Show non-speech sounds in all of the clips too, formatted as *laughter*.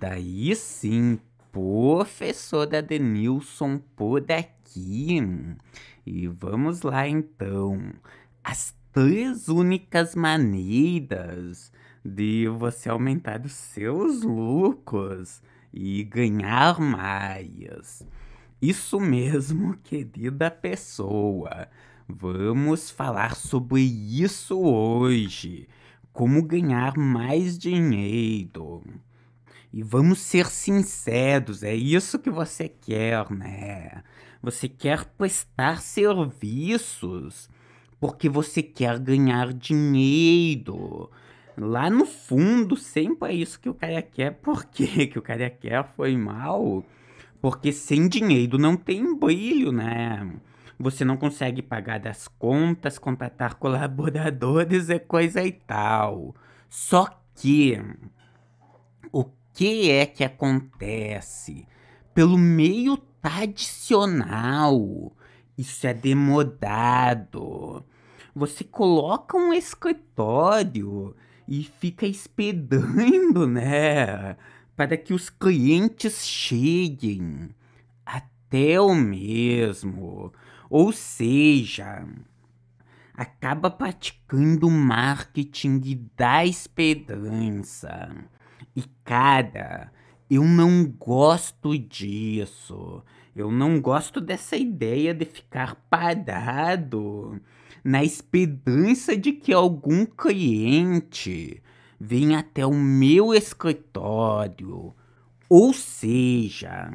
Daí sim, professora Denilson por aqui. E vamos lá então. As três únicas maneiras de você aumentar os seus lucros e ganhar mais. Isso mesmo, *laughs* querida pessoa. Vamos falar sobre isso hoje. Como ganhar mais dinheiro. E vamos ser sinceros, é isso que você quer, né? Você quer prestar serviços porque você quer ganhar dinheiro. Lá no fundo, sempre é isso que o cara quer. Por quê? que o cara quer? Foi mal? Porque sem dinheiro não tem brilho, né? Você não consegue pagar as contas, contratar colaboradores é coisa e tal. Só que o que é que acontece? Pelo meio tradicional, isso é demodado. Você coloca um escritório e fica esperando, né? Para que os clientes cheguem até o mesmo. Ou seja, acaba praticando marketing da esperança. E cara, eu não gosto disso. Eu não gosto dessa ideia de ficar parado na esperança de que algum cliente venha até o meu escritório. Ou seja,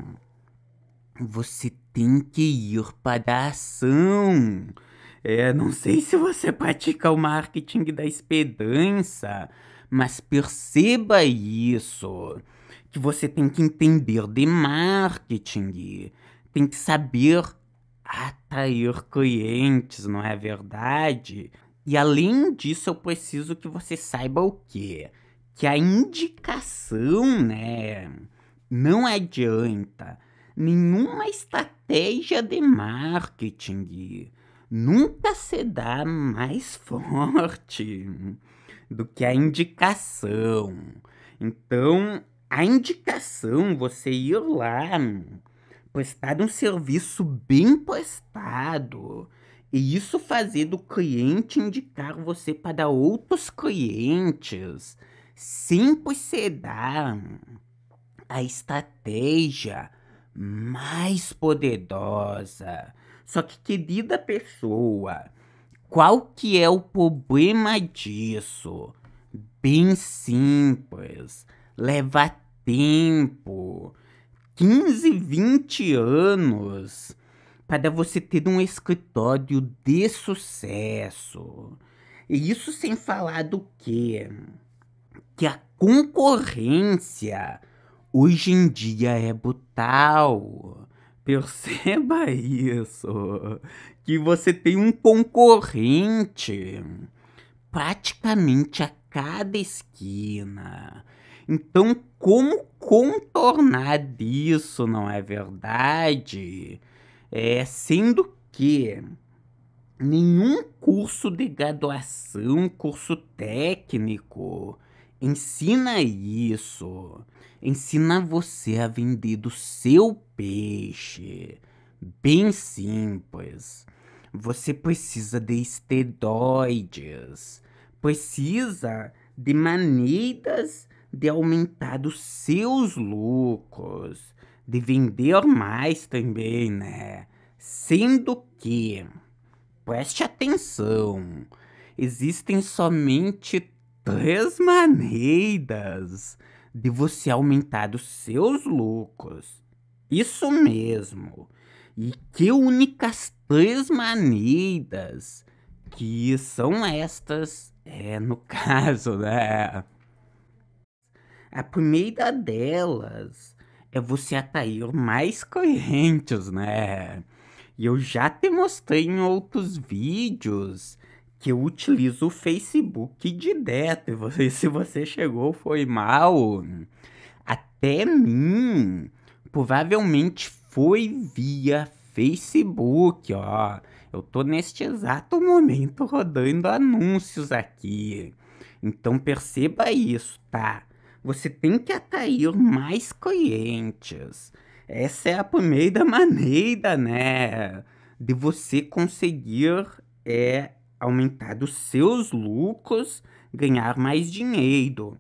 você tem que ir para a ação. É, não sei se você pratica o marketing da esperança, mas perceba isso, que você tem que entender de marketing, tem que saber atrair clientes, não é verdade? E além disso, eu preciso que você saiba o quê? Que a indicação, né, não adianta nenhuma estratégia de marketing nunca se dá mais *laughs* forte do que a indicação. Então, a indicação, você ir lá, hum, prestar um serviço bem prestado, e isso fazer do cliente indicar você para outros clientes, sempre será hum, a estratégia mais poderosa. Só que, querida pessoa, qual que é o problema disso? Bem simples. Leva tempo. 15, 20 anos para você ter um escritório de sucesso. E isso sem falar do quê? Que a concorrência hoje em dia é brutal. Perceba *laughs* isso, que você tem um concorrente praticamente a cada esquina. Então, como contornar isso, não é verdade? É, sendo que nenhum curso de graduação, curso técnico, Ensina isso. Ensina você a vender do seu peixe. Bem simples. Você precisa de esteroides. Precisa de maneiras de aumentar os seus lucros, de vender mais também, né? Sendo que, preste atenção, existem somente três maneiras de você aumentar os seus lucros. Isso mesmo. E que únicas três maneiras que são estas, é no *laughs* caso, né? A primeira delas é você atrair mais clientes, né? E eu já te mostrei em outros vídeos que eu utilizo o Facebook direto. E você, *laughs* se você chegou, foi mal. Até mim, provavelmente foi via Facebook, ó. Eu tô neste exato momento rodando anúncios aqui. Então perceba isso, tá? Você tem que atrair mais clientes. Essa é a primeira *laughs* maneira, né? De você conseguir é aumentar os seus lucros, ganhar mais dinheiro,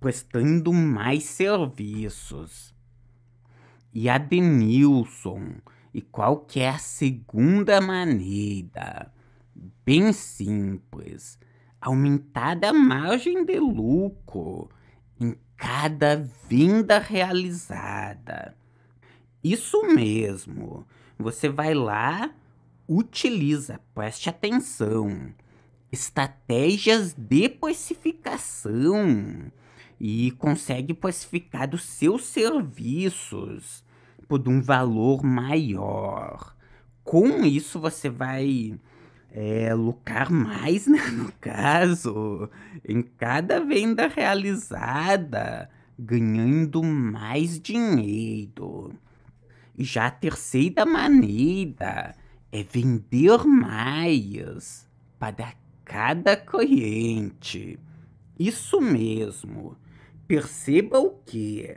prestando mais serviços. E a Denilson, e qual é a segunda maneira? Bem simples, aumentar a margem de lucro em cada venda realizada. Isso mesmo, você vai lá, utiliza, preste atenção, estratégias de precificação e consegue precificar os seus serviços por um valor maior. Com isso você vai é, lucrar mais, *laughs* né, no caso, em cada venda realizada, ganhando mais dinheiro. E Já a terceira maneira é vender mais para cada cliente. Isso mesmo. Perceba o que?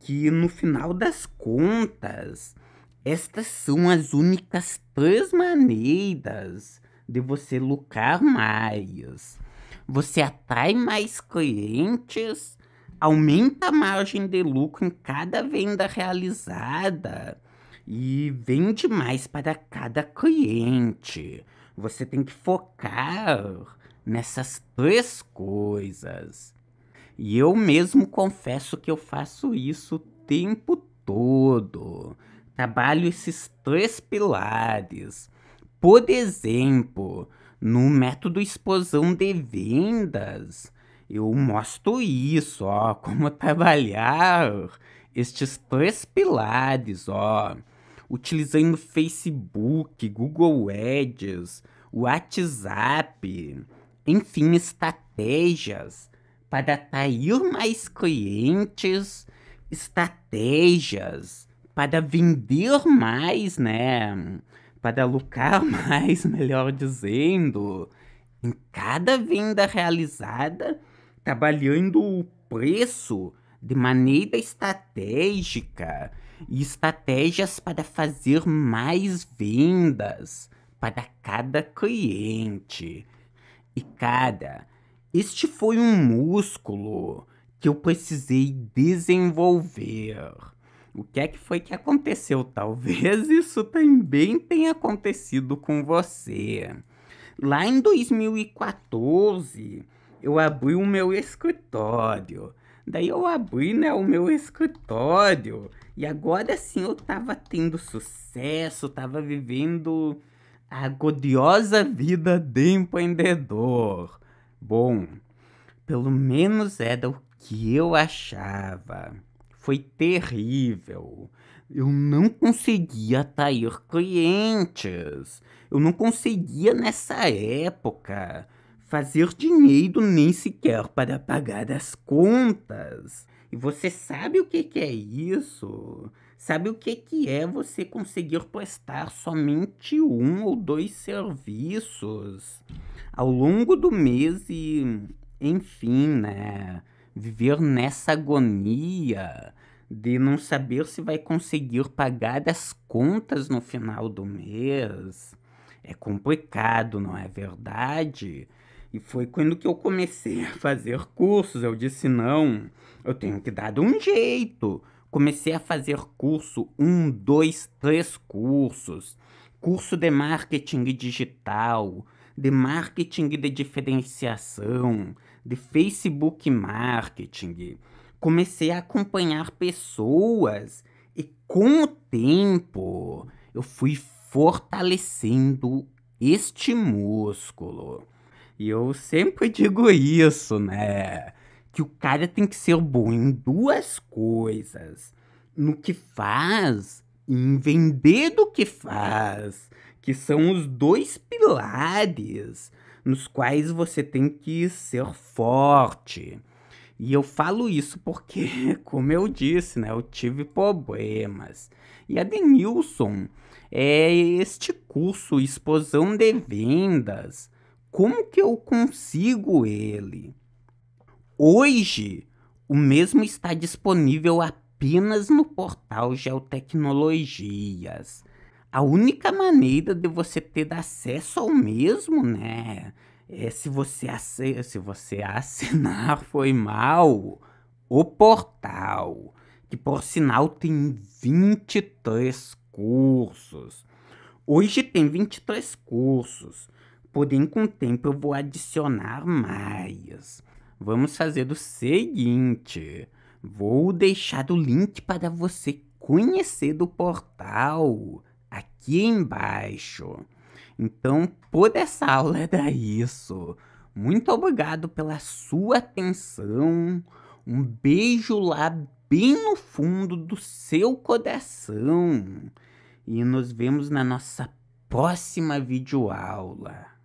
Que no final das contas, estas são as únicas três maneiras de você lucrar mais. Você atrai mais clientes, aumenta a margem de lucro em cada venda realizada e vende mais para cada cliente. Você tem que focar nessas três coisas. E eu mesmo confesso que eu faço isso o tempo todo. Trabalho esses três pilares. Por exemplo, no método explosão de vendas, eu mostro isso, ó, *laughs* como trabalhar estes três pilares, ó utilizando Facebook, Google Ads, WhatsApp, enfim, estratégias para atrair mais clientes, estratégias para vender mais, né? Para lucrar *laughs* mais, melhor dizendo. Em cada venda realizada, trabalhando o preço de maneira estratégica e estratégias para fazer mais vendas para cada cliente. E cara, este foi um músculo que eu precisei desenvolver. O que é que foi que aconteceu? *laughs* Talvez isso também tenha acontecido com você. Lá em 2014, eu abri o meu escritório Daí eu abri, né, o meu escritório. E agora sim eu tava tendo sucesso, tava vivendo a godiosa vida de empreendedor. Bom, pelo menos era o que eu achava. Foi terrível. Eu não conseguia atrair clientes. Eu não conseguia nessa época fazer dinheiro nem sequer para pagar as contas. E você sabe o que, que é isso? Sabe o que, que é você conseguir prestar somente um ou dois serviços ao longo do mês e, enfim, né? Viver nessa agonia de não saber se vai conseguir pagar as contas no final do mês. É complicado, não é verdade? E foi quando que eu comecei a fazer cursos. Eu disse: não, eu tenho que dar um jeito. Comecei a fazer curso, um, dois, três cursos. Curso de marketing digital, de marketing de diferenciação, de Facebook marketing. Comecei a acompanhar pessoas e com o tempo eu fui fortalecendo este músculo. E eu sempre digo isso, né? Que o cara tem que ser bom em duas coisas: no que faz e em vender do que faz, que são os dois pilares nos quais você tem que ser forte. E eu falo isso porque, *laughs* como eu disse, né, eu tive problemas. E a Denilson é este curso Explosão de Vendas como que eu consigo ele? Hoje, o mesmo está disponível apenas no portal Geotecnologias. A única maneira de você ter acesso ao mesmo, né? É se você, se você assinar, *laughs* foi mal, o portal, que por sinal tem 23 cursos. Hoje tem 23 cursos. Porém, com o tempo eu vou adicionar mais. Vamos fazer o seguinte: vou deixar o link para você conhecer do portal aqui embaixo. Então, por essa aula era isso. Muito obrigado pela sua atenção. Um beijo lá bem no fundo do seu coração. E nos vemos na nossa próxima videoaula.